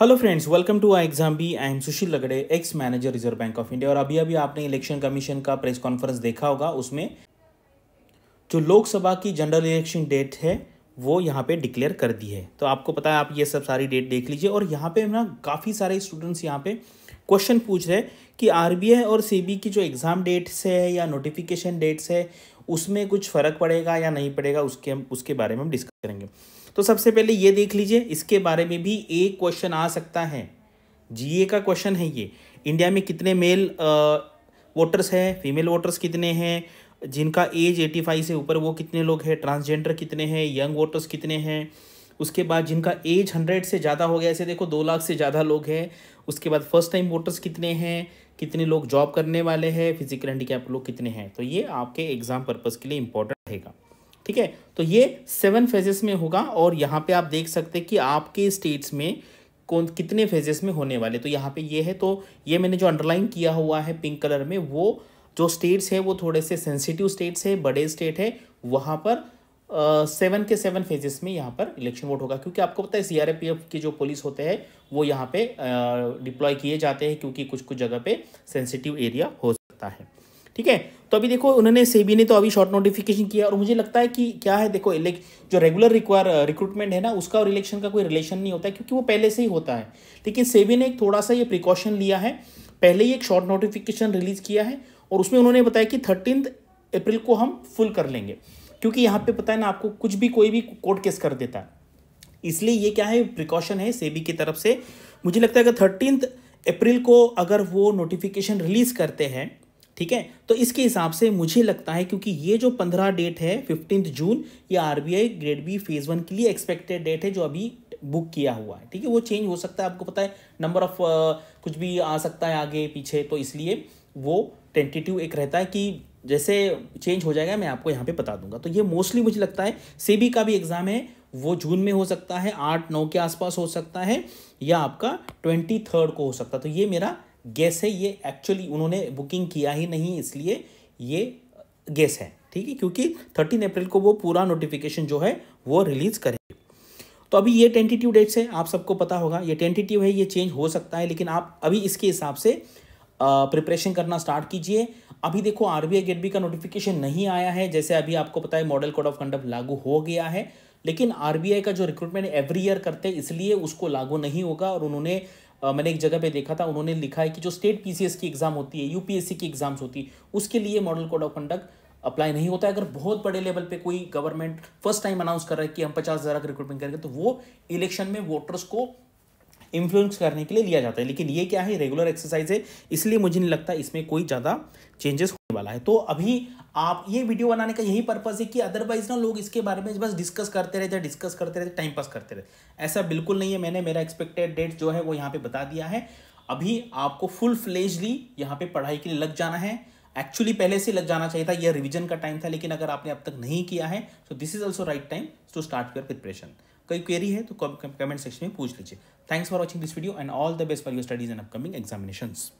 hello friends welcome to I exam B I am Sushil Lagade ex manager Reserve Bank of India और अभी अभी आपने election commission का press conference देखा होगा उसमें जो लोकसभा की जनरल इलेक्शन डेट है वो यहाँ पे डिक्लेयर कर दी है तो आपको पता है आप ये सब सारी डेट देख लीजिए और यहाँ पे ना काफ़ी सारे स्टूडेंट्स यहाँ पे क्वेश्चन पूछ रहे कि आर और सी की जो एग्ज़ाम डेट्स है या नोटिफिकेशन डेट्स है उसमें कुछ फ़र्क पड़ेगा या नहीं पड़ेगा उसके हम उसके बारे में हम डिस्कस करेंगे तो सबसे पहले ये देख लीजिए इसके बारे में भी एक क्वेश्चन आ सकता है जीए का क्वेश्चन है ये इंडिया में कितने मेल वोटर्स हैं फीमेल वोटर्स कितने हैं जिनका एज एटी फाइव से ऊपर वो कितने लोग हैं ट्रांसजेंडर कितने हैं यंग वोटर्स कितने हैं उसके बाद जिनका एज हंड्रेड से ज़्यादा हो गया ऐसे देखो दो लाख से ज़्यादा लोग हैं उसके बाद फर्स्ट टाइम वोटर्स कितने हैं कितने लोग जॉब करने वाले हैं फिजिकल हैंडीकैप लोग कितने हैं तो ये आपके एग्ज़ाम पर्पज़ के लिए इंपॉर्टेंट रहेगा ठीक है तो ये सेवन फेजेस में होगा और यहाँ पे आप देख सकते हैं कि आपके स्टेट्स में कौन कितने फेजेस में होने वाले तो यहाँ पे ये है तो ये मैंने जो अंडरलाइन किया हुआ है पिंक कलर में वो जो स्टेट्स है वो थोड़े से सेंसिटिव स्टेट्स है बड़े स्टेट है वहाँ पर सेवन के सेवन फेजेस में यहाँ पर इलेक्शन वोट होगा क्योंकि आपको पता है सीआरपीएफ के जो पुलिस होते हैं वो यहाँ पे डिप्लॉय किए जाते हैं क्योंकि कुछ कुछ जगह पे सेंसिटिव एरिया हो सकता है ठीक है तो अभी देखो उन्होंने सेबी ने तो अभी शॉर्ट नोटिफिकेशन किया और मुझे लगता है कि क्या है देखो जो रेगुलर रिक्वायर रिक्रूटमेंट है ना उसका और इलेक्शन का कोई रिलेशन नहीं होता है क्योंकि वो पहले से ही होता है लेकिन सेबी ने एक थोड़ा सा ये प्रिकॉशन लिया है पहले ही एक शॉर्ट नोटिफिकेशन रिलीज किया है और उसमें उन्होंने बताया कि थर्टीन अप्रैल को हम फुल कर लेंगे क्योंकि यहाँ पे पता है ना आपको कुछ भी कोई भी कोर्ट केस कर देता है इसलिए ये क्या है प्रिकॉशन है सेबी की तरफ से मुझे लगता है अगर थर्टीन अप्रैल को अगर वो नोटिफिकेशन रिलीज़ करते हैं ठीक है तो इसके हिसाब से मुझे लगता है क्योंकि ये जो पंद्रह डेट है फिफ्टींथ जून ये R grade B phase one के लिए एक्सपेक्टेड डेट है जो अभी बुक किया हुआ है ठीक है वो चेंज हो सकता है आपको पता है नंबर ऑफ कुछ भी आ सकता है आगे पीछे तो इसलिए वो टेंटेटिव एक रहता है कि जैसे चेंज हो जाएगा मैं आपको यहाँ पे बता दूंगा तो ये मोस्टली मुझे लगता है सेबी का भी एग्ज़ाम है वो जून में हो सकता है आठ नौ के आसपास हो सकता है या आपका ट्वेंटी थर्ड को हो सकता है तो ये मेरा गैस है ये एक्चुअली उन्होंने बुकिंग किया ही नहीं इसलिए ये गैस है ठीक है क्योंकि थर्टीन अप्रैल को वो पूरा नोटिफिकेशन जो है वो रिलीज़ करेंगे तो अभी ये टेंटेटिव डेट्स है आप सबको पता होगा ये टेंटेटिव है ये चेंज हो सकता है लेकिन आप अभी इसके हिसाब से प्रिपरेशन करना स्टार्ट कीजिए अभी देखो आरबीआई गेटबी का नोटिफिकेशन नहीं आया है जैसे अभी आपको पता है मॉडल कोड ऑफ कंडक्ट लागू हो गया है लेकिन आरबीआई का जो रिक्रूटमेंट एवरी ईयर करते हैं इसलिए उसको लागू नहीं होगा और उन्होंने मैंने एक जगह पे देखा था उन्होंने लिखा है कि जो स्टेट पीसीएस की एग्ज़ाम होती है यूपीएससी की एग्ज़ाम्स होती है उसके लिए model code of conduct apply नहीं होता है अगर बहुत बड़े लेवल पे कोई गवर्नमेंट फर्स्ट टाइम अनाउंस कर रहा है कि हम पचास हज़ार का रिक्रूटमेंट करेंगे तो वो इलेक्शन में वोटर्स को इन्फ्लुएंस करने के लिए लिया जाता है लेकिन ये क्या है रेगुलर एक्सरसाइज है इसलिए मुझे नहीं लगता इसमें कोई ज़्यादा चेंजेस होने वाला है तो अभी आप ये वीडियो बनाने का यही पर्पज़ है कि अदरवाइज ना लोग इसके बारे में बस डिस्कस करते रहते डिस्कस करते रहते टाइम पास करते रहते ऐसा बिल्कुल नहीं है मैंने मेरा एक्सपेक्टेड डेट जो है वो यहाँ पर बता दिया है अभी आपको फुल फ्लेजली यहाँ पर पढ़ाई के लिए लग जाना है एक्चुअली पहले से लग जाना चाहिए था यह रिविजन का टाइम था लेकिन अगर आपने अब तक नहीं किया है so this is also right time to start your preparation कोई क्वेरी है तो कमेंट सेक्शन में पूछ लीजिए thanks for watching this video and all the best for your studies and upcoming examinations